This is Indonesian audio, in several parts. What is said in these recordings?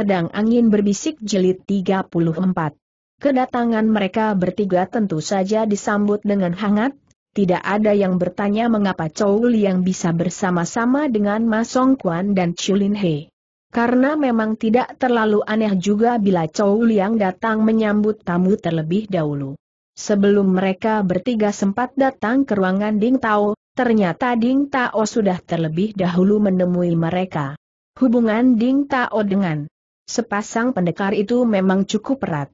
Pedang Angin Berbisik jelit 34. Kedatangan mereka bertiga tentu saja disambut dengan hangat, tidak ada yang bertanya mengapa Chou yang bisa bersama-sama dengan Ma Song dan Chulin He. Karena memang tidak terlalu aneh juga bila Chou yang datang menyambut tamu terlebih dahulu. Sebelum mereka bertiga sempat datang ke ruangan Ding Tao, ternyata Ding Tao sudah terlebih dahulu menemui mereka. Hubungan Ding Tao dengan Sepasang pendekar itu memang cukup erat.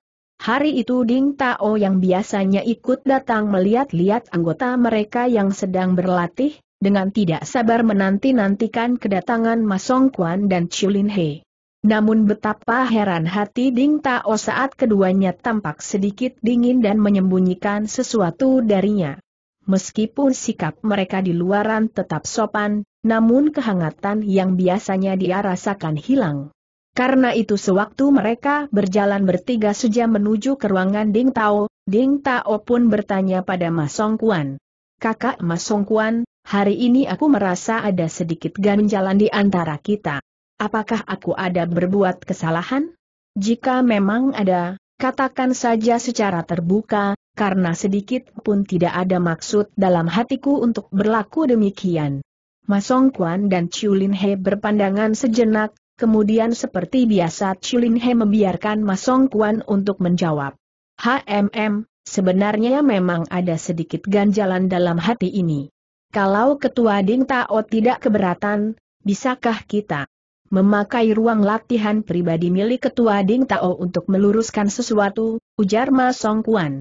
Hari itu Ding Tao yang biasanya ikut datang melihat-lihat anggota mereka yang sedang berlatih, dengan tidak sabar menanti-nantikan kedatangan Masong Kwan dan Chulin He. Namun betapa heran hati Ding Tao saat keduanya tampak sedikit dingin dan menyembunyikan sesuatu darinya. Meskipun sikap mereka di luaran tetap sopan, namun kehangatan yang biasanya dia rasakan hilang. Karena itu sewaktu mereka berjalan bertiga sejam menuju ke ruangan Ding Tao, Ding Tao pun bertanya pada Mas Song Kuan. Kakak Mas Song Kuan, hari ini aku merasa ada sedikit ganjalan di antara kita. Apakah aku ada berbuat kesalahan? Jika memang ada, katakan saja secara terbuka, karena sedikit pun tidak ada maksud dalam hatiku untuk berlaku demikian. Masong Kuan dan Chiu Lin He berpandangan sejenak, Kemudian seperti biasa Chulin He membiarkan Masong Song Kuan untuk menjawab. HMM, sebenarnya memang ada sedikit ganjalan dalam hati ini. Kalau Ketua Ding Tao tidak keberatan, bisakah kita memakai ruang latihan pribadi milik Ketua Ding Tao untuk meluruskan sesuatu, ujar Masong Song Kuan.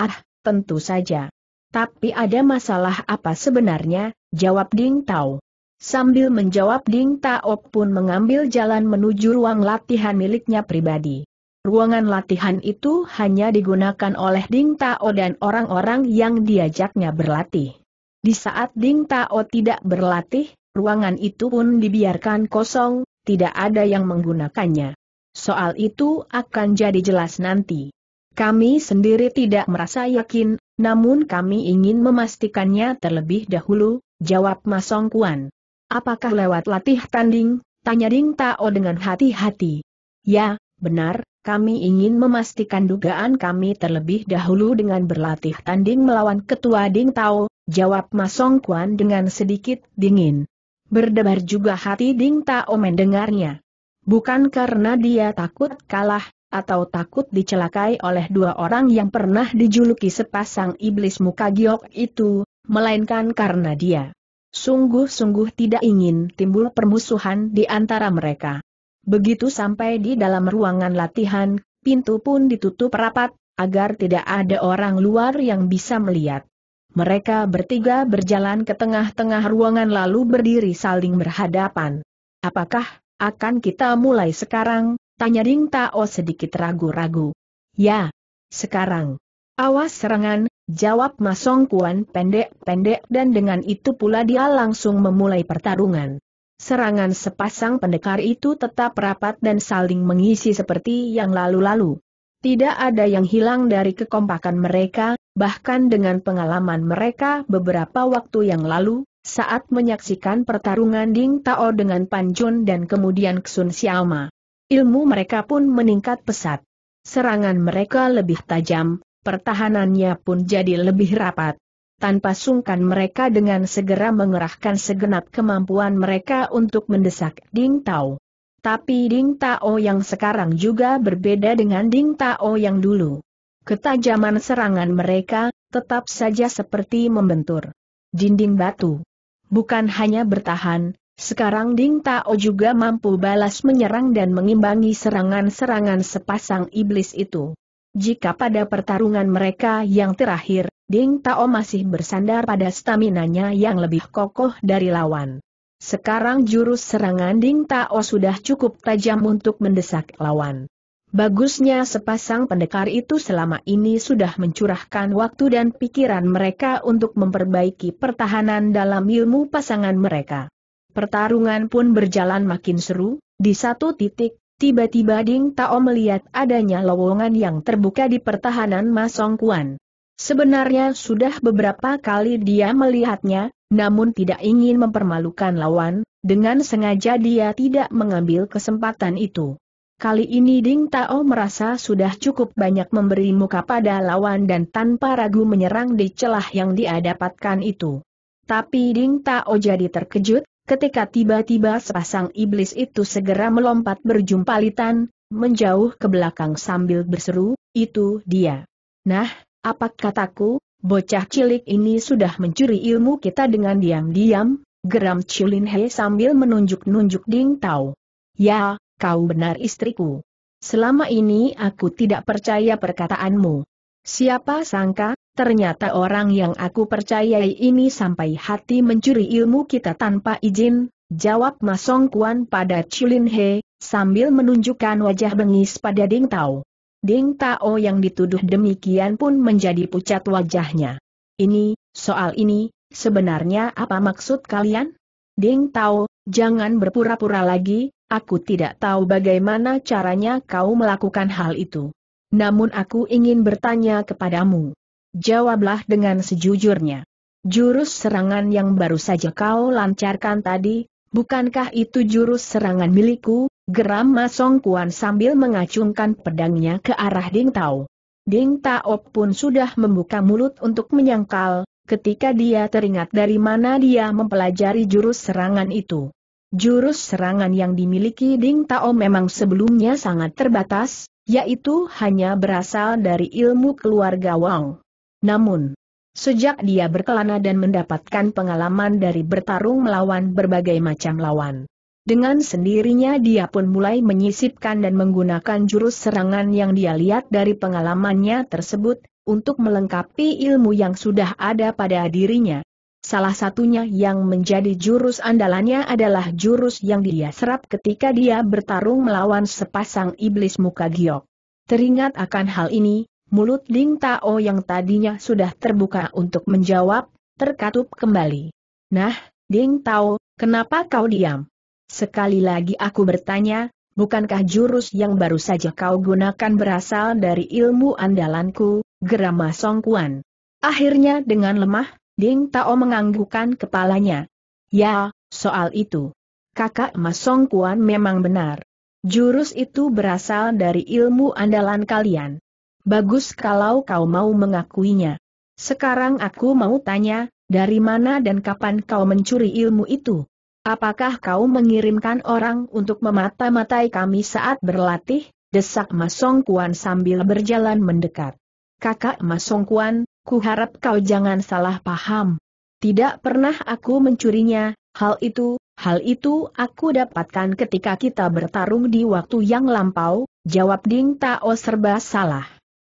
Ah, tentu saja. Tapi ada masalah apa sebenarnya, jawab Ding Tao. Sambil menjawab Ding Tao pun mengambil jalan menuju ruang latihan miliknya pribadi. Ruangan latihan itu hanya digunakan oleh Ding Tao dan orang-orang yang diajaknya berlatih. Di saat Ding Tao tidak berlatih, ruangan itu pun dibiarkan kosong, tidak ada yang menggunakannya. Soal itu akan jadi jelas nanti. Kami sendiri tidak merasa yakin, namun kami ingin memastikannya terlebih dahulu, jawab Masong Kuan. Apakah lewat latih tanding? Tanya Ding Tao dengan hati-hati. Ya, benar, kami ingin memastikan dugaan kami terlebih dahulu dengan berlatih tanding melawan ketua Ding Tao, jawab Masong Kuan dengan sedikit dingin. Berdebar juga hati Ding Tao mendengarnya. Bukan karena dia takut kalah, atau takut dicelakai oleh dua orang yang pernah dijuluki sepasang iblis muka giok itu, melainkan karena dia Sungguh-sungguh tidak ingin timbul permusuhan di antara mereka. Begitu sampai di dalam ruangan latihan, pintu pun ditutup rapat, agar tidak ada orang luar yang bisa melihat. Mereka bertiga berjalan ke tengah-tengah ruangan lalu berdiri saling berhadapan. Apakah akan kita mulai sekarang? Tanya Ding Tao sedikit ragu-ragu. Ya, sekarang. Awas serangan, jawab Masong Kuan pendek-pendek dan dengan itu pula dia langsung memulai pertarungan. Serangan sepasang pendekar itu tetap rapat dan saling mengisi seperti yang lalu-lalu. Tidak ada yang hilang dari kekompakan mereka, bahkan dengan pengalaman mereka beberapa waktu yang lalu, saat menyaksikan pertarungan Ding Tao dengan Pan Jun dan kemudian Ksun Xiaoma. Ilmu mereka pun meningkat pesat. Serangan mereka lebih tajam, pertahanannya pun jadi lebih rapat. Tanpa sungkan mereka dengan segera mengerahkan segenap kemampuan mereka untuk mendesak Ding Tao. Tapi Ding Tao yang sekarang juga berbeda dengan Ding Tao yang dulu. Ketajaman serangan mereka, tetap saja seperti membentur dinding batu. Bukan hanya bertahan, sekarang Ding Tao juga mampu balas menyerang dan mengimbangi serangan-serangan sepasang iblis itu. Jika pada pertarungan mereka yang terakhir, Ding Tao masih bersandar pada staminanya yang lebih kokoh dari lawan. Sekarang jurus serangan Ding Tao sudah cukup tajam untuk mendesak lawan. Bagusnya sepasang pendekar itu selama ini sudah mencurahkan waktu dan pikiran mereka untuk memperbaiki pertahanan dalam ilmu pasangan mereka. Pertarungan pun berjalan makin seru, di satu titik, Tiba-tiba Ding Tao melihat adanya lowongan yang terbuka di pertahanan Masong Kuan. Sebenarnya sudah beberapa kali dia melihatnya, namun tidak ingin mempermalukan lawan, dengan sengaja dia tidak mengambil kesempatan itu. Kali ini Ding Tao merasa sudah cukup banyak memberi muka pada lawan dan tanpa ragu menyerang di celah yang dia dapatkan itu. Tapi Ding Tao jadi terkejut, ketika tiba-tiba sepasang iblis itu segera melompat berjumpalitan, menjauh ke belakang sambil berseru, itu dia. Nah, apa kataku, bocah cilik ini sudah mencuri ilmu kita dengan diam-diam, geram Chulin He sambil menunjuk-nunjuk Ding Tao. Ya, kau benar istriku. Selama ini aku tidak percaya perkataanmu. Siapa sangka, Ternyata orang yang aku percayai ini sampai hati mencuri ilmu kita tanpa izin, jawab Masong Kuan pada Chulin He, sambil menunjukkan wajah bengis pada Ding Tao. Ding Tao yang dituduh demikian pun menjadi pucat wajahnya. Ini, soal ini, sebenarnya apa maksud kalian? Ding Tao, jangan berpura-pura lagi, aku tidak tahu bagaimana caranya kau melakukan hal itu. Namun aku ingin bertanya kepadamu. Jawablah dengan sejujurnya. Jurus serangan yang baru saja kau lancarkan tadi, bukankah itu jurus serangan milikku? Geram Masong Kuan sambil mengacungkan pedangnya ke arah Ding Tao. Ding Tao pun sudah membuka mulut untuk menyangkal, ketika dia teringat dari mana dia mempelajari jurus serangan itu. Jurus serangan yang dimiliki Ding Tao memang sebelumnya sangat terbatas, yaitu hanya berasal dari ilmu keluarga Wang. Namun, sejak dia berkelana dan mendapatkan pengalaman dari bertarung melawan berbagai macam lawan, dengan sendirinya dia pun mulai menyisipkan dan menggunakan jurus serangan yang dia lihat dari pengalamannya tersebut, untuk melengkapi ilmu yang sudah ada pada dirinya. Salah satunya yang menjadi jurus andalannya adalah jurus yang dia serap ketika dia bertarung melawan sepasang iblis muka giok. Teringat akan hal ini, mulut Ding Tao yang tadinya sudah terbuka untuk menjawab, terkatup kembali. Nah, Ding Tao, kenapa kau diam? Sekali lagi aku bertanya, bukankah jurus yang baru saja kau gunakan berasal dari ilmu andalanku, gerama Song Kuan? Akhirnya dengan lemah, Ding Tao menganggukkan kepalanya. Ya, soal itu. Kakak Mas Song Kuan memang benar. Jurus itu berasal dari ilmu andalan kalian. Bagus kalau kau mau mengakuinya. Sekarang aku mau tanya, dari mana dan kapan kau mencuri ilmu itu? Apakah kau mengirimkan orang untuk memata-matai kami saat berlatih? Desak Masong Kuan sambil berjalan mendekat. Kakak Masong Kuan, ku harap kau jangan salah paham. Tidak pernah aku mencurinya, hal itu, hal itu aku dapatkan ketika kita bertarung di waktu yang lampau, jawab Ding Tao serba salah.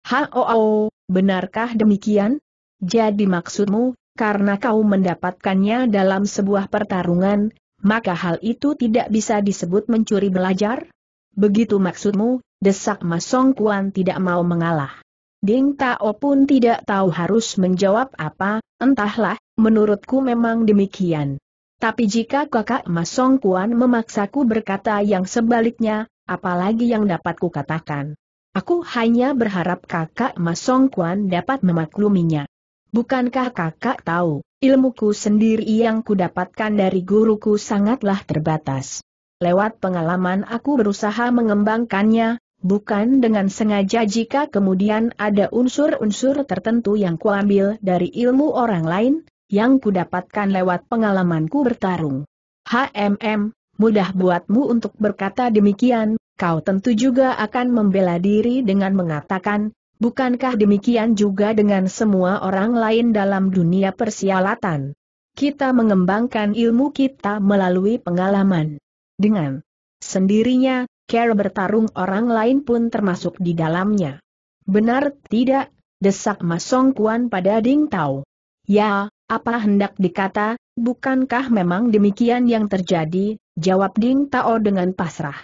Ha -o oh, oh, benarkah demikian? Jadi maksudmu, karena kau mendapatkannya dalam sebuah pertarungan, maka hal itu tidak bisa disebut mencuri belajar? Begitu maksudmu, desak Masong Kuan tidak mau mengalah. Ding Tao pun tidak tahu harus menjawab apa, entahlah, menurutku memang demikian. Tapi jika kakak Masong Kuan memaksaku berkata yang sebaliknya, apalagi yang dapat kukatakan. Aku hanya berharap kakak Mas Songkuan dapat memakluminya. Bukankah kakak tahu, ilmuku sendiri yang kudapatkan dari guruku sangatlah terbatas. Lewat pengalaman aku berusaha mengembangkannya, bukan dengan sengaja jika kemudian ada unsur-unsur tertentu yang kuambil dari ilmu orang lain, yang kudapatkan lewat pengalamanku bertarung. HMM, mudah buatmu untuk berkata demikian, kau tentu juga akan membela diri dengan mengatakan, bukankah demikian juga dengan semua orang lain dalam dunia persialatan? Kita mengembangkan ilmu kita melalui pengalaman. Dengan sendirinya, care bertarung orang lain pun termasuk di dalamnya. Benar tidak, desak Masong Kuan pada Ding Tao. Ya, apa hendak dikata, bukankah memang demikian yang terjadi, jawab Ding Tao dengan pasrah.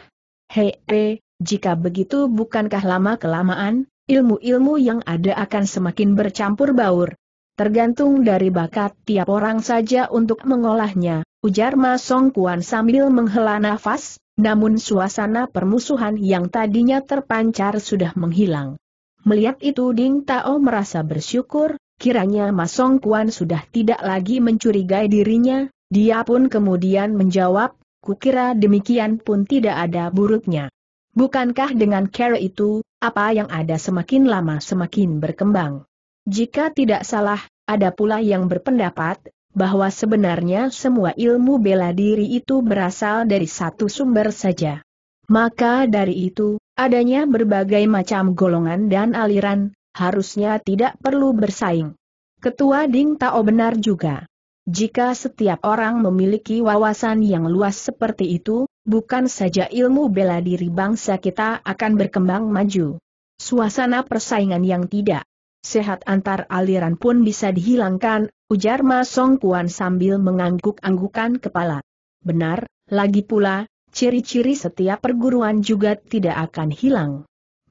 Hei, he, eh, jika begitu bukankah lama-kelamaan, ilmu-ilmu yang ada akan semakin bercampur baur? Tergantung dari bakat tiap orang saja untuk mengolahnya, ujar Ma Song Kuan sambil menghela nafas, namun suasana permusuhan yang tadinya terpancar sudah menghilang. Melihat itu Ding Tao merasa bersyukur, kiranya Ma Song Kuan sudah tidak lagi mencurigai dirinya, dia pun kemudian menjawab, kukira demikian pun tidak ada buruknya. Bukankah dengan cara itu, apa yang ada semakin lama semakin berkembang? Jika tidak salah, ada pula yang berpendapat, bahwa sebenarnya semua ilmu bela diri itu berasal dari satu sumber saja. Maka dari itu, adanya berbagai macam golongan dan aliran, harusnya tidak perlu bersaing. Ketua Ding Tao benar juga. Jika setiap orang memiliki wawasan yang luas seperti itu, bukan saja ilmu bela diri bangsa kita akan berkembang maju. Suasana persaingan yang tidak sehat antar aliran pun bisa dihilangkan, ujar Ma Song Kuan sambil mengangguk-anggukan kepala. Benar, lagi pula, ciri-ciri setiap perguruan juga tidak akan hilang.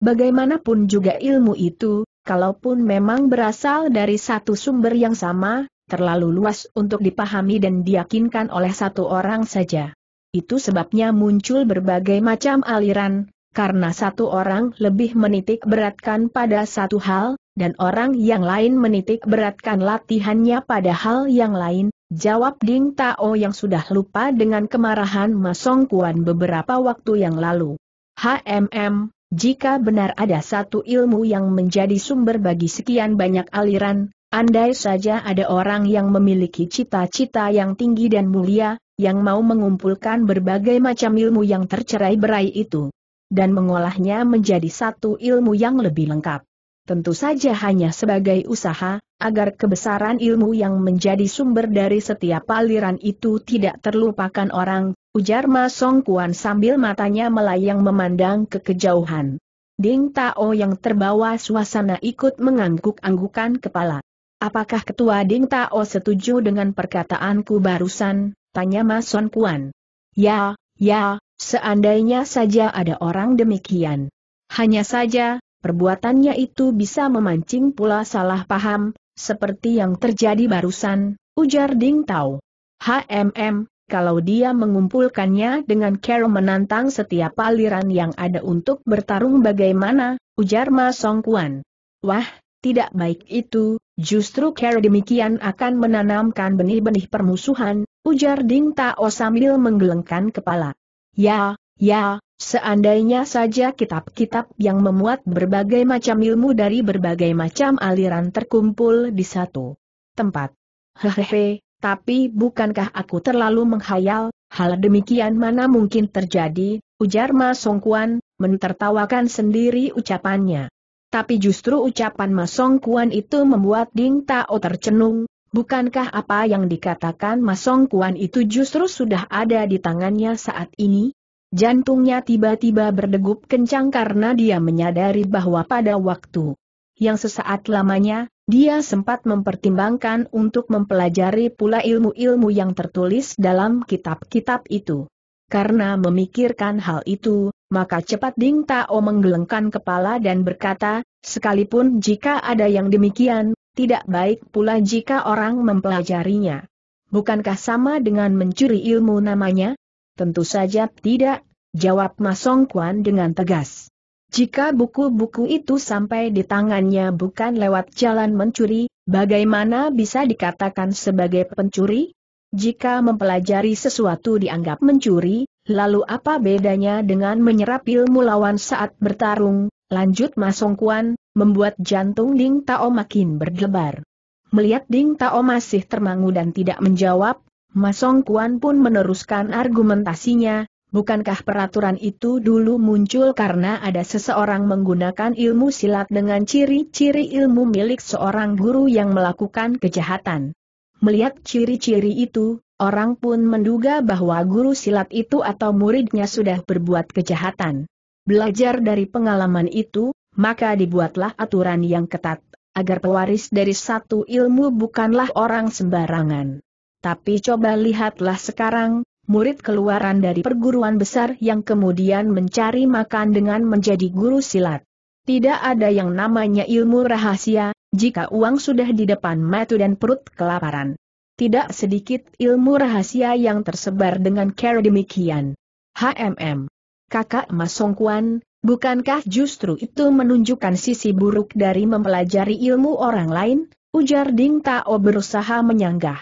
Bagaimanapun juga ilmu itu, kalaupun memang berasal dari satu sumber yang sama, terlalu luas untuk dipahami dan diyakinkan oleh satu orang saja. Itu sebabnya muncul berbagai macam aliran, karena satu orang lebih menitik beratkan pada satu hal, dan orang yang lain menitik beratkan latihannya pada hal yang lain, jawab Ding Tao yang sudah lupa dengan kemarahan Masong Kuan beberapa waktu yang lalu. HMM, jika benar ada satu ilmu yang menjadi sumber bagi sekian banyak aliran, Andai saja ada orang yang memiliki cita-cita yang tinggi dan mulia, yang mau mengumpulkan berbagai macam ilmu yang tercerai berai itu, dan mengolahnya menjadi satu ilmu yang lebih lengkap. Tentu saja hanya sebagai usaha, agar kebesaran ilmu yang menjadi sumber dari setiap aliran itu tidak terlupakan orang, ujar Ma Song Kuan sambil matanya melayang memandang ke kejauhan. Ding Tao yang terbawa suasana ikut mengangguk-anggukan kepala. Apakah Ketua Ding Tao setuju dengan perkataanku barusan? Tanya Mason Kuan. Ya, ya, seandainya saja ada orang demikian. Hanya saja, perbuatannya itu bisa memancing pula salah paham, seperti yang terjadi barusan, ujar Ding Tao. HMM, kalau dia mengumpulkannya dengan care menantang setiap aliran yang ada untuk bertarung bagaimana, ujar Ma Song Kuan. Wah, tidak baik itu, justru cara demikian akan menanamkan benih-benih permusuhan, ujar Ding Tao sambil menggelengkan kepala. Ya, ya, seandainya saja kitab-kitab yang memuat berbagai macam ilmu dari berbagai macam aliran terkumpul di satu tempat. Hehehe, tapi bukankah aku terlalu menghayal, hal demikian mana mungkin terjadi, ujar Ma Songkuan, mentertawakan sendiri ucapannya. Tapi justru ucapan Mas Song Kuan itu membuat Ding Tao tercenung, bukankah apa yang dikatakan Mas Song Kuan itu justru sudah ada di tangannya saat ini? Jantungnya tiba-tiba berdegup kencang karena dia menyadari bahwa pada waktu yang sesaat lamanya, dia sempat mempertimbangkan untuk mempelajari pula ilmu-ilmu yang tertulis dalam kitab-kitab itu. Karena memikirkan hal itu, maka cepat Ding Tao menggelengkan kepala dan berkata, sekalipun jika ada yang demikian, tidak baik pula jika orang mempelajarinya. Bukankah sama dengan mencuri ilmu namanya? Tentu saja tidak, jawab Masong Kuan dengan tegas. Jika buku-buku itu sampai di tangannya bukan lewat jalan mencuri, bagaimana bisa dikatakan sebagai pencuri? Jika mempelajari sesuatu dianggap mencuri, Lalu apa bedanya dengan menyerap ilmu lawan saat bertarung, lanjut Masong Kuan, membuat jantung Ding Tao makin berdebar. Melihat Ding Tao masih termangu dan tidak menjawab, Masong Kuan pun meneruskan argumentasinya, bukankah peraturan itu dulu muncul karena ada seseorang menggunakan ilmu silat dengan ciri-ciri ilmu milik seorang guru yang melakukan kejahatan. Melihat ciri-ciri itu, orang pun menduga bahwa guru silat itu atau muridnya sudah berbuat kejahatan. Belajar dari pengalaman itu, maka dibuatlah aturan yang ketat, agar pewaris dari satu ilmu bukanlah orang sembarangan. Tapi coba lihatlah sekarang, murid keluaran dari perguruan besar yang kemudian mencari makan dengan menjadi guru silat. Tidak ada yang namanya ilmu rahasia, jika uang sudah di depan mata dan perut kelaparan tidak sedikit ilmu rahasia yang tersebar dengan cara demikian. HMM. Kakak Masongkuan, bukankah justru itu menunjukkan sisi buruk dari mempelajari ilmu orang lain? Ujar Ding Tao berusaha menyanggah.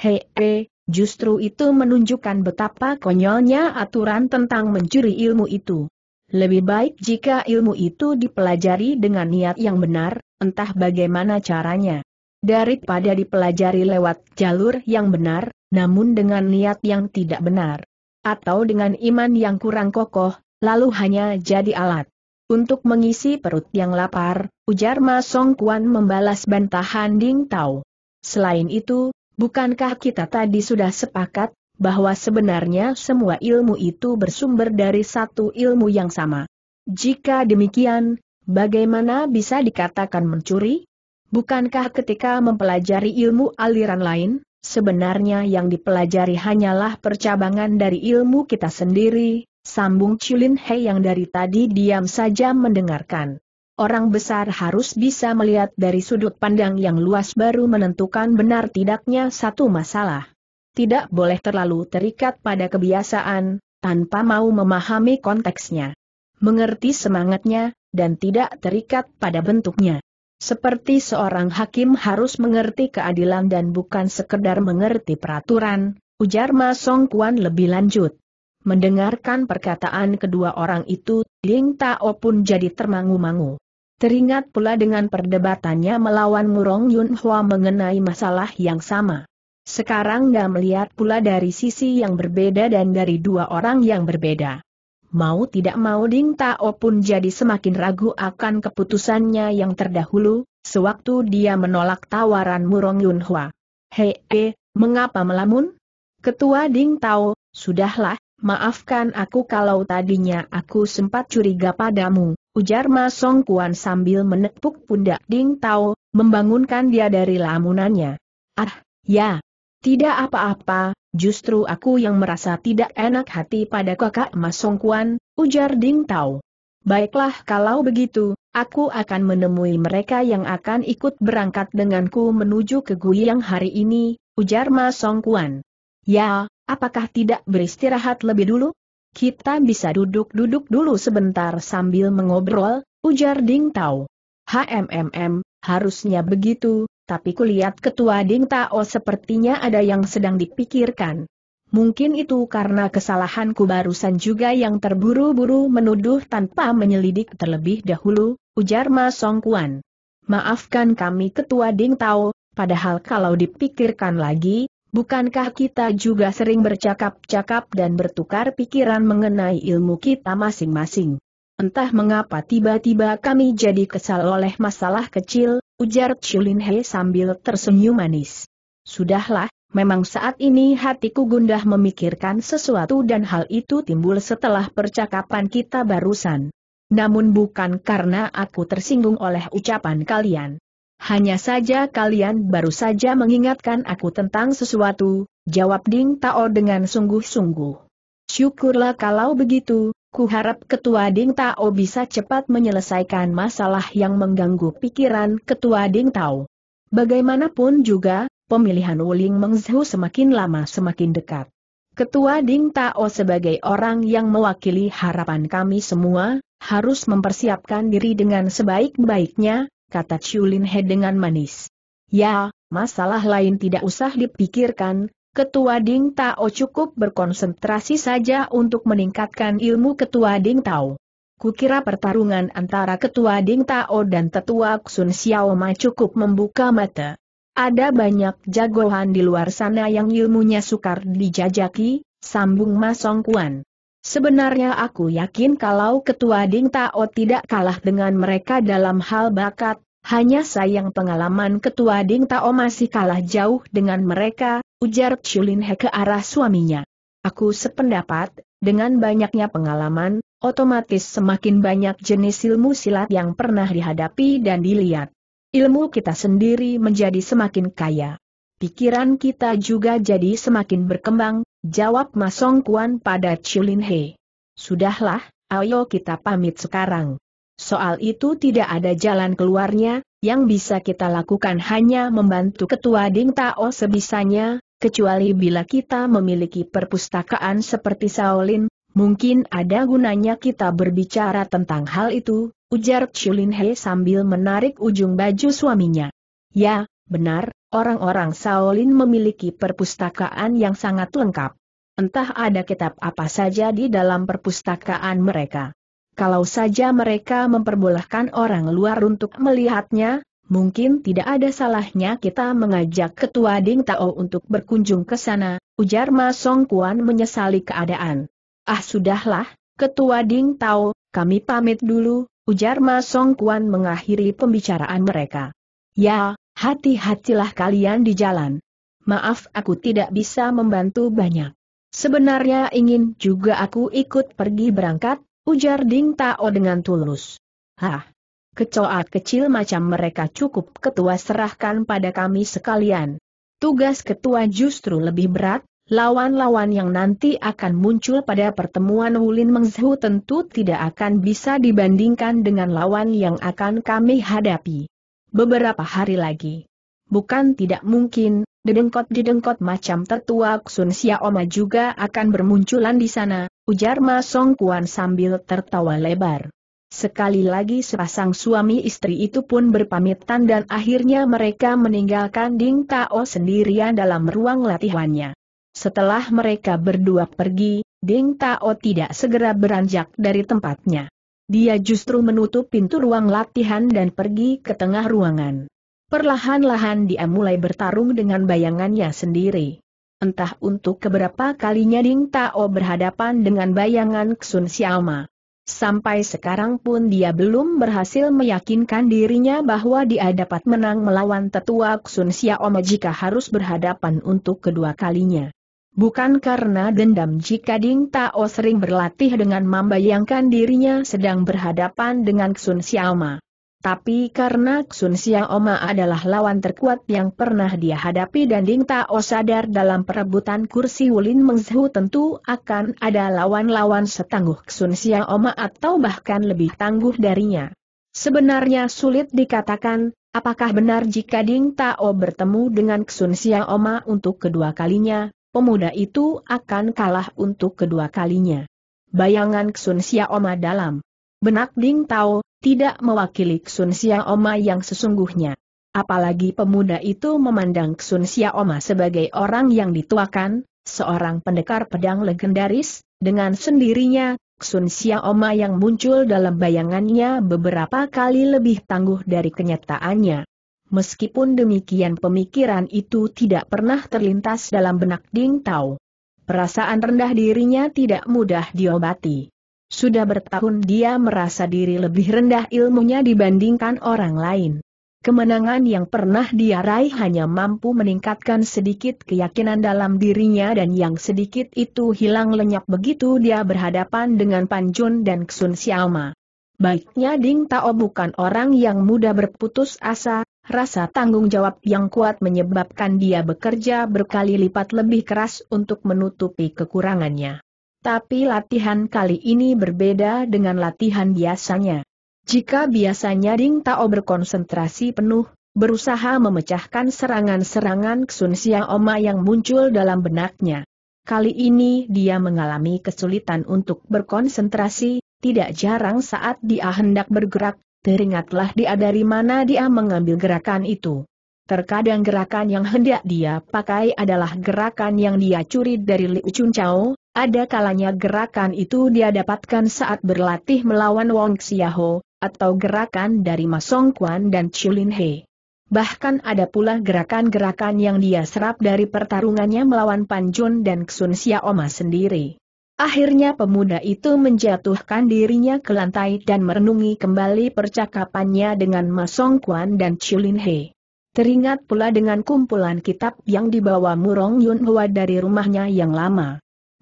Hei, he, justru itu menunjukkan betapa konyolnya aturan tentang mencuri ilmu itu. Lebih baik jika ilmu itu dipelajari dengan niat yang benar, entah bagaimana caranya daripada dipelajari lewat jalur yang benar, namun dengan niat yang tidak benar. Atau dengan iman yang kurang kokoh, lalu hanya jadi alat. Untuk mengisi perut yang lapar, ujar Ma Song Kuan membalas bantahan Ding Tao. Selain itu, bukankah kita tadi sudah sepakat, bahwa sebenarnya semua ilmu itu bersumber dari satu ilmu yang sama? Jika demikian, bagaimana bisa dikatakan mencuri? Bukankah ketika mempelajari ilmu aliran lain, sebenarnya yang dipelajari hanyalah percabangan dari ilmu kita sendiri, sambung Chulin Hei yang dari tadi diam saja mendengarkan. Orang besar harus bisa melihat dari sudut pandang yang luas baru menentukan benar tidaknya satu masalah. Tidak boleh terlalu terikat pada kebiasaan, tanpa mau memahami konteksnya. Mengerti semangatnya, dan tidak terikat pada bentuknya. Seperti seorang hakim harus mengerti keadilan dan bukan sekedar mengerti peraturan, ujar Ma Song Kuan lebih lanjut. Mendengarkan perkataan kedua orang itu, Ling Tao pun jadi termangu-mangu. Teringat pula dengan perdebatannya melawan Murong Yun Hua mengenai masalah yang sama. Sekarang dia melihat pula dari sisi yang berbeda dan dari dua orang yang berbeda mau tidak mau Ding Tao pun jadi semakin ragu akan keputusannya yang terdahulu, sewaktu dia menolak tawaran Murong Yunhua. Hei, he, mengapa melamun? Ketua Ding Tao, sudahlah, maafkan aku kalau tadinya aku sempat curiga padamu, ujar Ma Song Kuan sambil menepuk pundak Ding Tao, membangunkan dia dari lamunannya. Ah, ya, tidak apa-apa, Justru aku yang merasa tidak enak hati pada kakak Mas Songkuan, ujar Ding Tao. Baiklah kalau begitu, aku akan menemui mereka yang akan ikut berangkat denganku menuju ke Guiyang hari ini, ujar Mas Songkuan. Ya, apakah tidak beristirahat lebih dulu? Kita bisa duduk-duduk dulu sebentar sambil mengobrol, ujar Ding Tao. HMMM, harusnya begitu, tapi kulihat ketua Ding Tao sepertinya ada yang sedang dipikirkan. Mungkin itu karena kesalahanku barusan juga yang terburu-buru menuduh tanpa menyelidik terlebih dahulu, ujar Ma Song Kuan. Maafkan kami ketua Ding Tao, padahal kalau dipikirkan lagi, Bukankah kita juga sering bercakap-cakap dan bertukar pikiran mengenai ilmu kita masing-masing? Entah mengapa tiba-tiba kami jadi kesal oleh masalah kecil, ujar Chulin He sambil tersenyum manis. Sudahlah, memang saat ini hatiku gundah memikirkan sesuatu dan hal itu timbul setelah percakapan kita barusan. Namun bukan karena aku tersinggung oleh ucapan kalian. Hanya saja kalian baru saja mengingatkan aku tentang sesuatu, jawab Ding Tao dengan sungguh-sungguh. Syukurlah kalau begitu, Kuharap Ketua Ding Tao bisa cepat menyelesaikan masalah yang mengganggu pikiran Ketua Ding Tao. Bagaimanapun juga, pemilihan Wuling Mengzhu semakin lama semakin dekat. Ketua Ding Tao sebagai orang yang mewakili harapan kami semua, harus mempersiapkan diri dengan sebaik-baiknya, kata Chiu Lin He dengan manis. Ya, masalah lain tidak usah dipikirkan, Ketua Ding Tao cukup berkonsentrasi saja untuk meningkatkan ilmu Ketua Ding Tao. Kukira pertarungan antara Ketua Ding Tao dan Tetua Sun Xiao Ma cukup membuka mata. Ada banyak jagoan di luar sana yang ilmunya sukar dijajaki, sambung Masong Kuan. Sebenarnya aku yakin kalau Ketua Ding Tao tidak kalah dengan mereka dalam hal bakat, hanya sayang pengalaman Ketua Ding Tao masih kalah jauh dengan mereka, ujar Chulin He ke arah suaminya. Aku sependapat, dengan banyaknya pengalaman, otomatis semakin banyak jenis ilmu silat yang pernah dihadapi dan dilihat. Ilmu kita sendiri menjadi semakin kaya. Pikiran kita juga jadi semakin berkembang, jawab Masong Kuan pada Chulin He. Sudahlah, ayo kita pamit sekarang. Soal itu tidak ada jalan keluarnya, yang bisa kita lakukan hanya membantu ketua Ding Tao sebisanya, kecuali bila kita memiliki perpustakaan seperti Shaolin, mungkin ada gunanya kita berbicara tentang hal itu, ujar Chulin He sambil menarik ujung baju suaminya. Ya, benar, orang-orang Shaolin memiliki perpustakaan yang sangat lengkap. Entah ada kitab apa saja di dalam perpustakaan mereka. Kalau saja mereka memperbolehkan orang luar untuk melihatnya, mungkin tidak ada salahnya kita mengajak Ketua Ding Tao untuk berkunjung ke sana, ujar Ma Song Kuan menyesali keadaan. Ah sudahlah, Ketua Ding Tao, kami pamit dulu, ujar Ma Song Kuan mengakhiri pembicaraan mereka. Ya, hati-hatilah kalian di jalan. Maaf aku tidak bisa membantu banyak. Sebenarnya ingin juga aku ikut pergi berangkat, ujar Ding Tao dengan tulus. Hah, kecoa kecil macam mereka cukup ketua serahkan pada kami sekalian. Tugas ketua justru lebih berat, lawan-lawan yang nanti akan muncul pada pertemuan Wulin Mengzhu tentu tidak akan bisa dibandingkan dengan lawan yang akan kami hadapi. Beberapa hari lagi. Bukan tidak mungkin, dedengkot-dedengkot macam tertua Ksun Xiaoma juga akan bermunculan di sana, ujar Ma Song Kuan sambil tertawa lebar. Sekali lagi sepasang suami istri itu pun berpamitan dan akhirnya mereka meninggalkan Ding Tao sendirian dalam ruang latihannya. Setelah mereka berdua pergi, Ding Tao tidak segera beranjak dari tempatnya. Dia justru menutup pintu ruang latihan dan pergi ke tengah ruangan. Perlahan-lahan dia mulai bertarung dengan bayangannya sendiri. Entah untuk keberapa kalinya Ding Tao berhadapan dengan bayangan Ksun Xiaoma. Sampai sekarang pun dia belum berhasil meyakinkan dirinya bahwa dia dapat menang melawan tetua Ksun Xiaomo jika harus berhadapan untuk kedua kalinya. Bukan karena dendam jika Ding Tao sering berlatih dengan membayangkan dirinya sedang berhadapan dengan Ksun Xiaoma. Tapi karena Xun Xiaoma adalah lawan terkuat yang pernah dia hadapi dan Ding Tao sadar dalam perebutan kursi Wulin Mengzhu tentu akan ada lawan-lawan setangguh Xun Xiaoma atau bahkan lebih tangguh darinya. Sebenarnya sulit dikatakan, apakah benar jika Ding Tao bertemu dengan Xun Xiaoma untuk kedua kalinya, pemuda itu akan kalah untuk kedua kalinya. Bayangan Xun Xiaoma dalam benak Ding Tao tidak mewakili Sun Xiaoma Oma yang sesungguhnya. Apalagi pemuda itu memandang Sun Xiaoma Oma sebagai orang yang dituakan, seorang pendekar pedang legendaris, dengan sendirinya, Sun Xiaoma Oma yang muncul dalam bayangannya beberapa kali lebih tangguh dari kenyataannya. Meskipun demikian pemikiran itu tidak pernah terlintas dalam benak Ding Tao. Perasaan rendah dirinya tidak mudah diobati. Sudah bertahun dia merasa diri lebih rendah ilmunya dibandingkan orang lain. Kemenangan yang pernah dia raih hanya mampu meningkatkan sedikit keyakinan dalam dirinya dan yang sedikit itu hilang lenyap begitu dia berhadapan dengan Panjun dan Ksun Xiaoma. Baiknya Ding Tao bukan orang yang mudah berputus asa, rasa tanggung jawab yang kuat menyebabkan dia bekerja berkali lipat lebih keras untuk menutupi kekurangannya. Tapi latihan kali ini berbeda dengan latihan biasanya. Jika biasanya Ding Tao berkonsentrasi penuh, berusaha memecahkan serangan-serangan Siang Oma yang muncul dalam benaknya. Kali ini dia mengalami kesulitan untuk berkonsentrasi, tidak jarang saat dia hendak bergerak, teringatlah dia dari mana dia mengambil gerakan itu. Terkadang gerakan yang hendak dia pakai adalah gerakan yang dia curi dari Liu Chun Chao, ada kalanya gerakan itu dia dapatkan saat berlatih melawan Wong Xiaho, atau gerakan dari Masong Quan dan Chulin He. Bahkan ada pula gerakan-gerakan yang dia serap dari pertarungannya melawan Pan Jun dan Xun Xiaoma sendiri. Akhirnya pemuda itu menjatuhkan dirinya ke lantai dan merenungi kembali percakapannya dengan Masong Quan dan Chulin He. Teringat pula dengan kumpulan kitab yang dibawa Murong Yun Hua dari rumahnya yang lama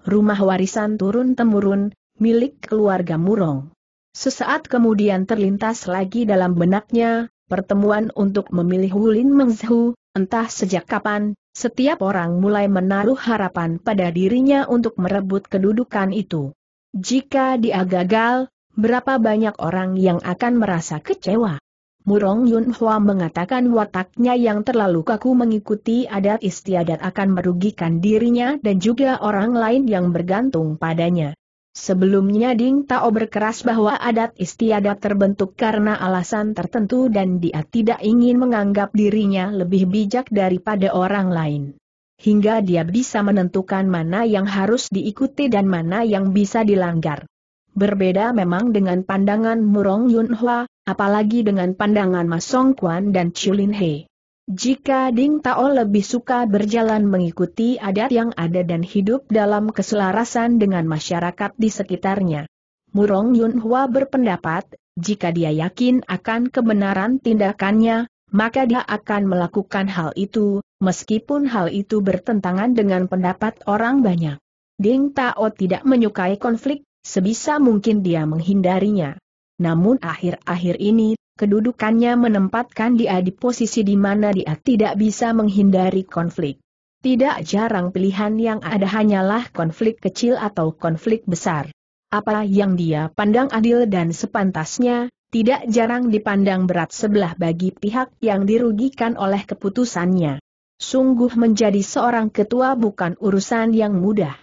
rumah warisan turun-temurun, milik keluarga Murong. Sesaat kemudian terlintas lagi dalam benaknya, pertemuan untuk memilih Wulin Mengzhu, entah sejak kapan, setiap orang mulai menaruh harapan pada dirinya untuk merebut kedudukan itu. Jika dia gagal, berapa banyak orang yang akan merasa kecewa. Murong Yun Hua mengatakan wataknya yang terlalu kaku mengikuti adat istiadat akan merugikan dirinya dan juga orang lain yang bergantung padanya. Sebelumnya Ding Tao berkeras bahwa adat istiadat terbentuk karena alasan tertentu dan dia tidak ingin menganggap dirinya lebih bijak daripada orang lain. Hingga dia bisa menentukan mana yang harus diikuti dan mana yang bisa dilanggar. Berbeda memang dengan pandangan Murong Yunhua, apalagi dengan pandangan Mas Song dan Lin He. Jika Ding Tao lebih suka berjalan mengikuti adat yang ada dan hidup dalam keselarasan dengan masyarakat di sekitarnya. Murong Yunhua berpendapat, jika dia yakin akan kebenaran tindakannya, maka dia akan melakukan hal itu, meskipun hal itu bertentangan dengan pendapat orang banyak. Ding Tao tidak menyukai konflik, Sebisa mungkin dia menghindarinya. Namun akhir-akhir ini, kedudukannya menempatkan dia di posisi di mana dia tidak bisa menghindari konflik. Tidak jarang pilihan yang ada hanyalah konflik kecil atau konflik besar. Apa yang dia pandang adil dan sepantasnya, tidak jarang dipandang berat sebelah bagi pihak yang dirugikan oleh keputusannya. Sungguh menjadi seorang ketua bukan urusan yang mudah.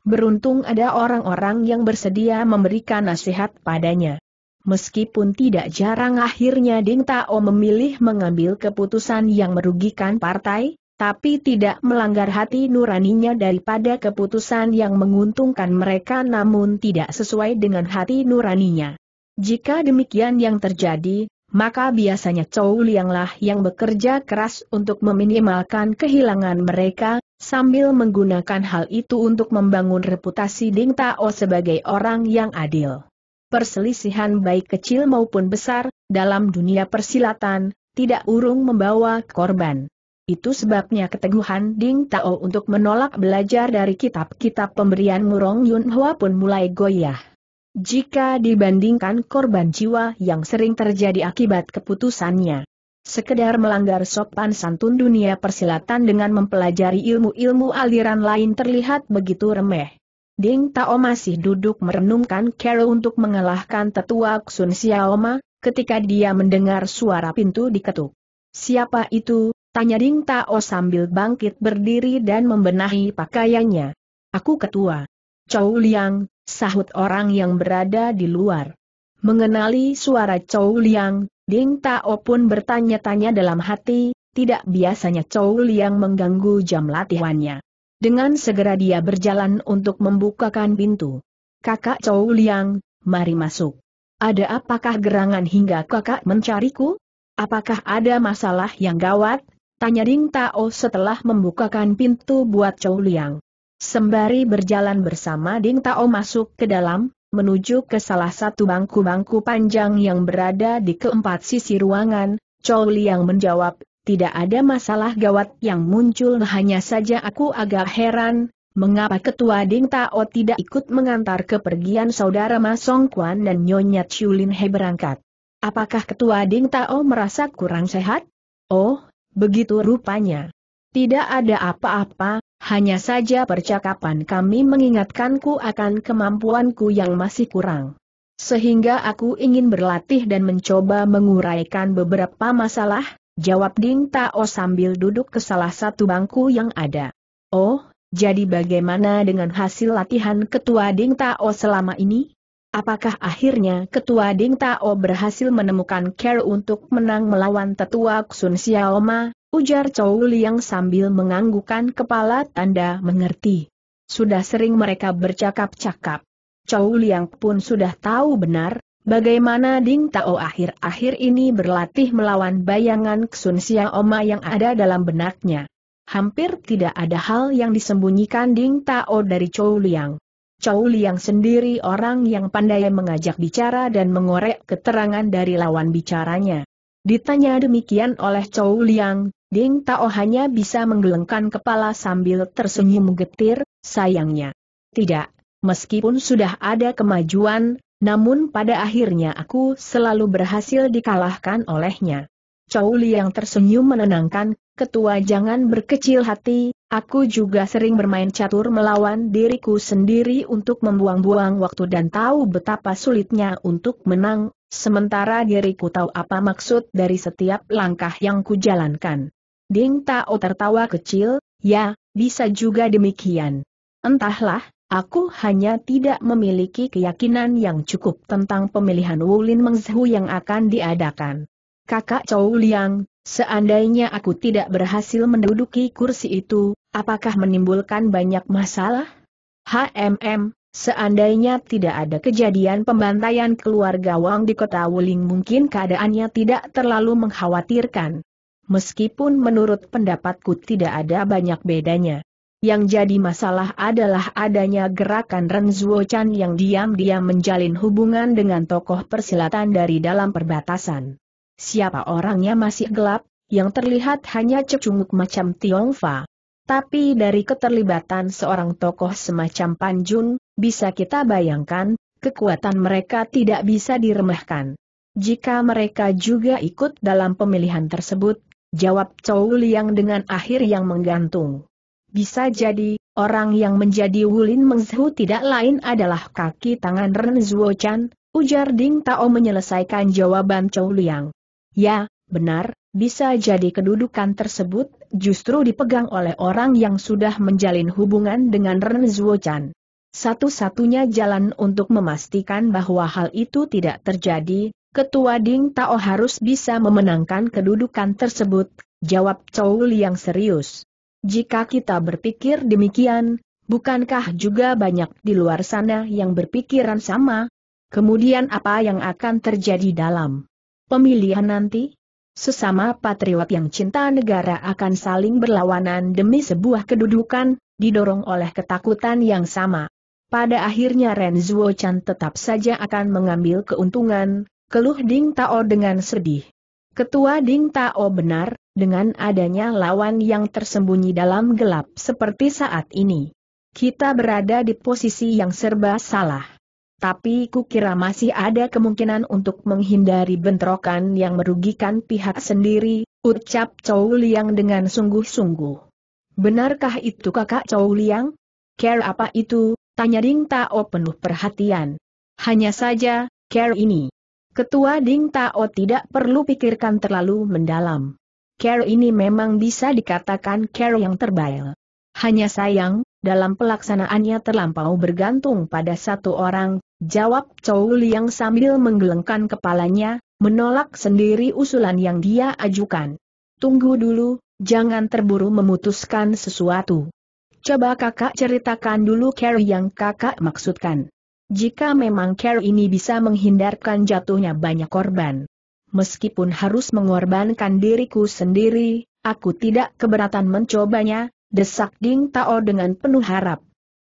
Beruntung ada orang-orang yang bersedia memberikan nasihat padanya. Meskipun tidak jarang akhirnya Ding Tao memilih mengambil keputusan yang merugikan partai, tapi tidak melanggar hati nuraninya daripada keputusan yang menguntungkan mereka namun tidak sesuai dengan hati nuraninya. Jika demikian yang terjadi, maka biasanya Chow Lianglah yang bekerja keras untuk meminimalkan kehilangan mereka, sambil menggunakan hal itu untuk membangun reputasi Ding Tao sebagai orang yang adil. Perselisihan baik kecil maupun besar, dalam dunia persilatan, tidak urung membawa korban. Itu sebabnya keteguhan Ding Tao untuk menolak belajar dari kitab-kitab pemberian Murong Yun Hua pun mulai goyah jika dibandingkan korban jiwa yang sering terjadi akibat keputusannya. Sekedar melanggar sopan santun dunia persilatan dengan mempelajari ilmu-ilmu aliran lain terlihat begitu remeh. Ding Tao masih duduk merenungkan Carol untuk mengalahkan tetua Ksun Xiaoma, ketika dia mendengar suara pintu diketuk. Siapa itu? Tanya Ding Tao sambil bangkit berdiri dan membenahi pakaiannya. Aku ketua. Chou Liang, sahut orang yang berada di luar. Mengenali suara Chow Liang, Ding Tao pun bertanya-tanya dalam hati, tidak biasanya Chow Liang mengganggu jam latihannya. Dengan segera dia berjalan untuk membukakan pintu. Kakak Chow Liang, mari masuk. Ada apakah gerangan hingga kakak mencariku? Apakah ada masalah yang gawat? Tanya Ding Tao setelah membukakan pintu buat Chow Liang. Sembari berjalan bersama Ding Tao masuk ke dalam, menuju ke salah satu bangku-bangku panjang yang berada di keempat sisi ruangan, Chow Liang menjawab, tidak ada masalah gawat yang muncul hanya saja aku agak heran, mengapa ketua Ding Tao tidak ikut mengantar kepergian saudara Ma Song dan Nyonya Lin He berangkat. Apakah ketua Ding Tao merasa kurang sehat? Oh, begitu rupanya. Tidak ada apa-apa, hanya saja percakapan kami mengingatkanku akan kemampuanku yang masih kurang. Sehingga aku ingin berlatih dan mencoba menguraikan beberapa masalah, jawab Ding Tao sambil duduk ke salah satu bangku yang ada. Oh, jadi bagaimana dengan hasil latihan Ketua Ding Tao selama ini? Apakah akhirnya Ketua Ding Tao berhasil menemukan care untuk menang melawan Tetua Sun Xiaoma, Ujar Chow Liang sambil menganggukan kepala tanda mengerti. Sudah sering mereka bercakap-cakap. Chow Liang pun sudah tahu benar, bagaimana Ding Tao akhir-akhir ini berlatih melawan bayangan Ksun Xiang Oma yang ada dalam benaknya. Hampir tidak ada hal yang disembunyikan Ding Tao dari Chow Liang. Chow Liang sendiri orang yang pandai mengajak bicara dan mengorek keterangan dari lawan bicaranya. Ditanya demikian oleh Chow Liang, Ding Tao hanya bisa menggelengkan kepala sambil tersenyum getir, sayangnya. Tidak, meskipun sudah ada kemajuan, namun pada akhirnya aku selalu berhasil dikalahkan olehnya. Chow Liang tersenyum menenangkan, ketua jangan berkecil hati, aku juga sering bermain catur melawan diriku sendiri untuk membuang-buang waktu dan tahu betapa sulitnya untuk menang, Sementara diriku tahu apa maksud dari setiap langkah yang kujalankan. Ding Tao tertawa kecil, ya, bisa juga demikian. Entahlah, aku hanya tidak memiliki keyakinan yang cukup tentang pemilihan Wulin Mengzhu yang akan diadakan. Kakak Chow Liang, seandainya aku tidak berhasil menduduki kursi itu, apakah menimbulkan banyak masalah? HMM, Seandainya tidak ada kejadian pembantaian keluarga Wang di kota Wuling mungkin keadaannya tidak terlalu mengkhawatirkan. Meskipun menurut pendapatku tidak ada banyak bedanya. Yang jadi masalah adalah adanya gerakan Ren Zuo Chan yang diam-diam menjalin hubungan dengan tokoh persilatan dari dalam perbatasan. Siapa orangnya masih gelap, yang terlihat hanya cecunguk macam Tiongfa. Tapi dari keterlibatan seorang tokoh semacam Panjun, bisa kita bayangkan, kekuatan mereka tidak bisa diremehkan. Jika mereka juga ikut dalam pemilihan tersebut, jawab Chow Liang dengan akhir yang menggantung. Bisa jadi, orang yang menjadi Wulin Mengzhu tidak lain adalah kaki tangan Ren Zhuochan, ujar Ding Tao menyelesaikan jawaban Chow Liang. Ya, benar, bisa jadi kedudukan tersebut justru dipegang oleh orang yang sudah menjalin hubungan dengan Ren Zuo-chan. Satu-satunya jalan untuk memastikan bahwa hal itu tidak terjadi, Ketua Ding Tao harus bisa memenangkan kedudukan tersebut, jawab Chou Liang serius. Jika kita berpikir demikian, bukankah juga banyak di luar sana yang berpikiran sama? Kemudian apa yang akan terjadi dalam pemilihan nanti? sesama patriot yang cinta negara akan saling berlawanan demi sebuah kedudukan, didorong oleh ketakutan yang sama. Pada akhirnya Ren Zuo Chan tetap saja akan mengambil keuntungan, keluh Ding Tao dengan sedih. Ketua Ding Tao benar, dengan adanya lawan yang tersembunyi dalam gelap seperti saat ini. Kita berada di posisi yang serba salah tapi kukira masih ada kemungkinan untuk menghindari bentrokan yang merugikan pihak sendiri, ucap Chow Liang dengan sungguh-sungguh. Benarkah itu kakak Chow Liang? Care apa itu? Tanya Ding Tao penuh perhatian. Hanya saja, care ini. Ketua Ding Tao tidak perlu pikirkan terlalu mendalam. Care ini memang bisa dikatakan care yang terbaik. Hanya sayang, dalam pelaksanaannya terlampau bergantung pada satu orang, jawab Chow Liang sambil menggelengkan kepalanya, menolak sendiri usulan yang dia ajukan. Tunggu dulu, jangan terburu memutuskan sesuatu. Coba kakak ceritakan dulu care yang kakak maksudkan. Jika memang care ini bisa menghindarkan jatuhnya banyak korban. Meskipun harus mengorbankan diriku sendiri, aku tidak keberatan mencobanya, Desak Ding Tao dengan penuh harap.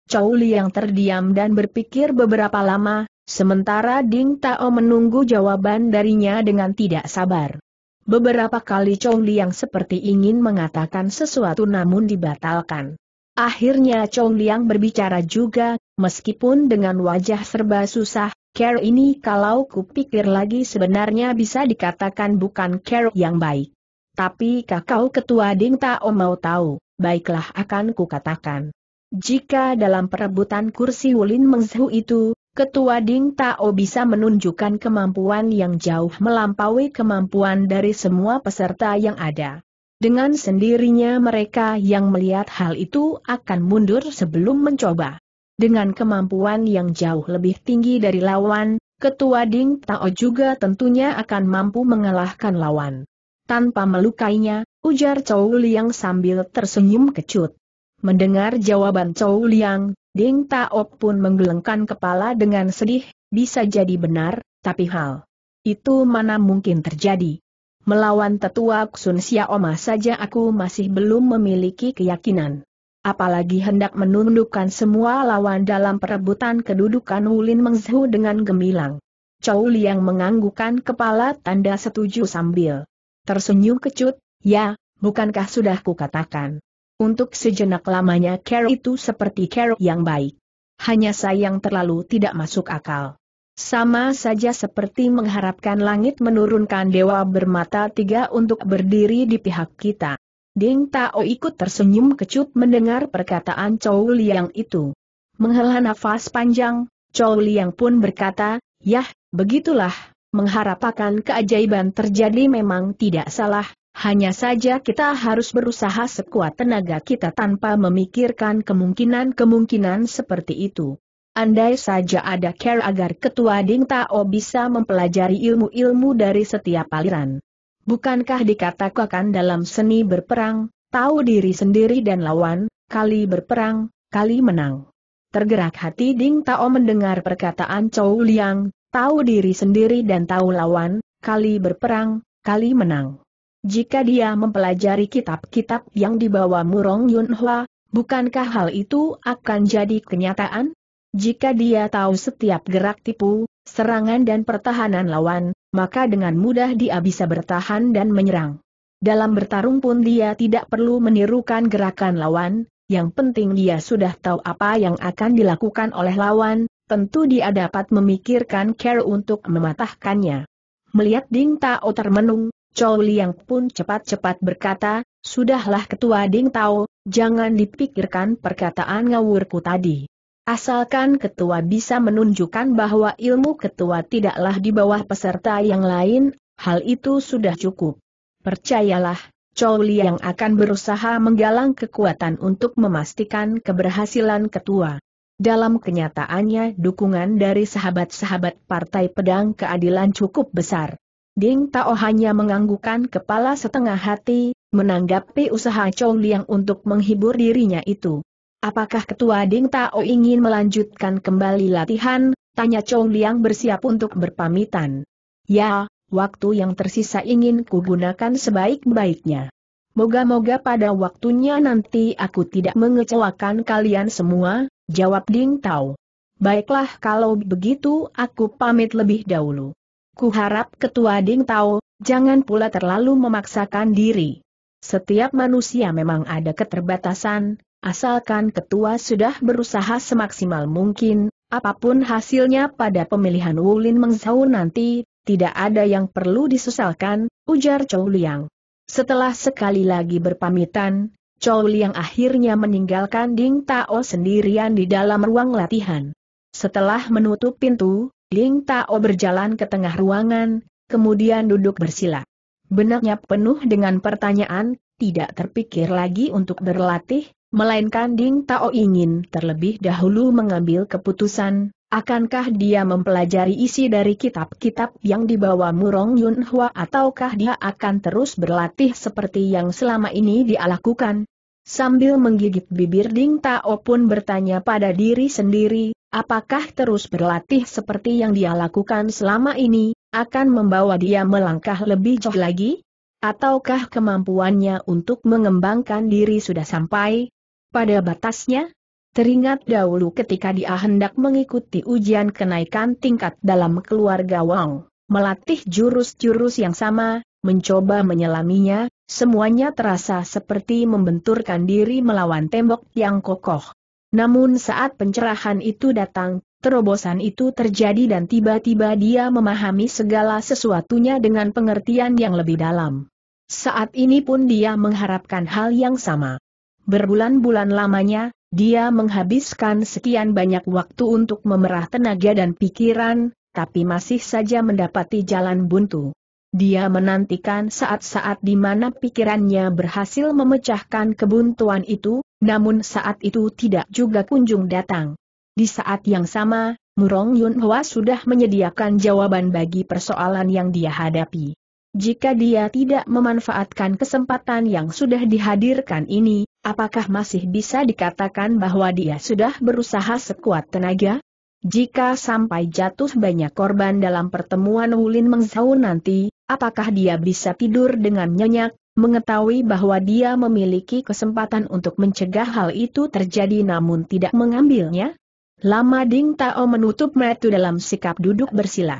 Chow Liang terdiam dan berpikir beberapa lama, sementara Ding Tao menunggu jawaban darinya dengan tidak sabar. Beberapa kali Chow Liang seperti ingin mengatakan sesuatu namun dibatalkan. Akhirnya Chow Liang berbicara juga, meskipun dengan wajah serba susah, care ini kalau kupikir lagi sebenarnya bisa dikatakan bukan care yang baik. Tapi kakau ketua Ding Tao mau tahu baiklah akan kukatakan. Jika dalam perebutan kursi Wulin Mengzhu itu, Ketua Ding Tao bisa menunjukkan kemampuan yang jauh melampaui kemampuan dari semua peserta yang ada. Dengan sendirinya mereka yang melihat hal itu akan mundur sebelum mencoba. Dengan kemampuan yang jauh lebih tinggi dari lawan, Ketua Ding Tao juga tentunya akan mampu mengalahkan lawan. Tanpa melukainya, Ujar Chow Liang sambil tersenyum kecut. Mendengar jawaban Chow Liang, Ding Taop pun menggelengkan kepala dengan sedih, bisa jadi benar, tapi hal itu mana mungkin terjadi. Melawan tetua Ksun Xiaoma saja aku masih belum memiliki keyakinan. Apalagi hendak menundukkan semua lawan dalam perebutan kedudukan Wulin Mengzhu dengan gemilang. Chow Liang menganggukkan kepala tanda setuju sambil tersenyum kecut, Ya, bukankah sudah kukatakan? Untuk sejenak lamanya Carol itu seperti Carol yang baik. Hanya sayang terlalu tidak masuk akal. Sama saja seperti mengharapkan langit menurunkan dewa bermata tiga untuk berdiri di pihak kita. Ding Tao ikut tersenyum kecut mendengar perkataan Chow Liang itu. Menghela nafas panjang, Chow Liang pun berkata, Yah, begitulah, mengharapkan keajaiban terjadi memang tidak salah, hanya saja kita harus berusaha sekuat tenaga kita tanpa memikirkan kemungkinan-kemungkinan seperti itu. Andai saja ada care agar ketua Ding Tao bisa mempelajari ilmu-ilmu dari setiap aliran. Bukankah dikatakan dalam seni berperang, tahu diri sendiri dan lawan, kali berperang, kali menang. Tergerak hati Ding Tao mendengar perkataan Chou Liang, tahu diri sendiri dan tahu lawan, kali berperang, kali menang. Jika dia mempelajari kitab-kitab yang dibawa Murong Yunhua, bukankah hal itu akan jadi kenyataan? Jika dia tahu setiap gerak tipu, serangan dan pertahanan lawan, maka dengan mudah dia bisa bertahan dan menyerang. Dalam bertarung pun dia tidak perlu menirukan gerakan lawan, yang penting dia sudah tahu apa yang akan dilakukan oleh lawan, tentu dia dapat memikirkan care untuk mematahkannya. Melihat Ding Tao termenung, Chow Liang pun cepat-cepat berkata, Sudahlah Ketua Ding Tao, jangan dipikirkan perkataan ngawurku tadi. Asalkan Ketua bisa menunjukkan bahwa ilmu Ketua tidaklah di bawah peserta yang lain, hal itu sudah cukup. Percayalah, Chow Liang akan berusaha menggalang kekuatan untuk memastikan keberhasilan Ketua. Dalam kenyataannya dukungan dari sahabat-sahabat Partai Pedang Keadilan cukup besar. Ding Tao hanya menganggukan kepala setengah hati, menanggapi usaha Chong Liang untuk menghibur dirinya itu. Apakah Ketua Ding Tao ingin melanjutkan kembali latihan? Tanya Chong Liang bersiap untuk berpamitan. Ya, waktu yang tersisa ingin kugunakan sebaik-baiknya. Moga-moga pada waktunya nanti aku tidak mengecewakan kalian semua, jawab Ding Tao. Baiklah kalau begitu aku pamit lebih dahulu. Kuharap Ketua Ding tahu, jangan pula terlalu memaksakan diri. Setiap manusia memang ada keterbatasan, asalkan Ketua sudah berusaha semaksimal mungkin, apapun hasilnya pada pemilihan Wulin Mengzhou nanti, tidak ada yang perlu disesalkan, ujar Chou Liang. Setelah sekali lagi berpamitan, Chou Liang akhirnya meninggalkan Ding Tao sendirian di dalam ruang latihan. Setelah menutup pintu, Ling Tao berjalan ke tengah ruangan, kemudian duduk bersila. Benaknya penuh dengan pertanyaan, tidak terpikir lagi untuk berlatih, melainkan Ding Tao ingin terlebih dahulu mengambil keputusan, akankah dia mempelajari isi dari kitab-kitab yang dibawa Murong Yun Hua, ataukah dia akan terus berlatih seperti yang selama ini dia lakukan. Sambil menggigit bibir Ding Tao pun bertanya pada diri sendiri, Apakah terus berlatih seperti yang dia lakukan selama ini, akan membawa dia melangkah lebih jauh lagi? Ataukah kemampuannya untuk mengembangkan diri sudah sampai pada batasnya? Teringat dahulu ketika dia hendak mengikuti ujian kenaikan tingkat dalam keluarga Wang, melatih jurus-jurus yang sama, mencoba menyelaminya, semuanya terasa seperti membenturkan diri melawan tembok yang kokoh. Namun saat pencerahan itu datang, terobosan itu terjadi dan tiba-tiba dia memahami segala sesuatunya dengan pengertian yang lebih dalam. Saat ini pun dia mengharapkan hal yang sama. Berbulan-bulan lamanya, dia menghabiskan sekian banyak waktu untuk memerah tenaga dan pikiran, tapi masih saja mendapati jalan buntu. Dia menantikan saat-saat di mana pikirannya berhasil memecahkan kebuntuan itu, namun saat itu tidak juga kunjung datang. Di saat yang sama, Murong Yun Hwa sudah menyediakan jawaban bagi persoalan yang dia hadapi. Jika dia tidak memanfaatkan kesempatan yang sudah dihadirkan ini, apakah masih bisa dikatakan bahwa dia sudah berusaha sekuat tenaga? Jika sampai jatuh banyak korban dalam pertemuan Wulin Mengzhou nanti, apakah dia bisa tidur dengan nyenyak, mengetahui bahwa dia memiliki kesempatan untuk mencegah hal itu terjadi namun tidak mengambilnya? Lama Ding Tao menutup metu dalam sikap duduk bersila.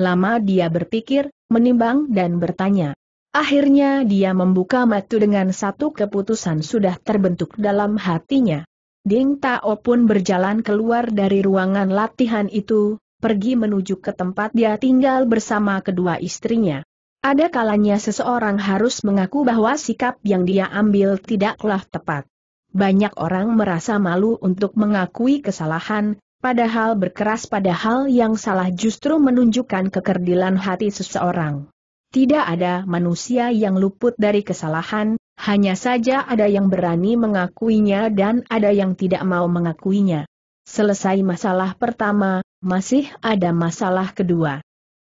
Lama dia berpikir, menimbang dan bertanya. Akhirnya dia membuka metu dengan satu keputusan sudah terbentuk dalam hatinya. Ding Tao pun berjalan keluar dari ruangan latihan itu, pergi menuju ke tempat dia tinggal bersama kedua istrinya. Ada kalanya seseorang harus mengaku bahwa sikap yang dia ambil tidaklah tepat. Banyak orang merasa malu untuk mengakui kesalahan, padahal berkeras pada hal yang salah justru menunjukkan kekerdilan hati seseorang. Tidak ada manusia yang luput dari kesalahan, hanya saja ada yang berani mengakuinya dan ada yang tidak mau mengakuinya. Selesai masalah pertama, masih ada masalah kedua.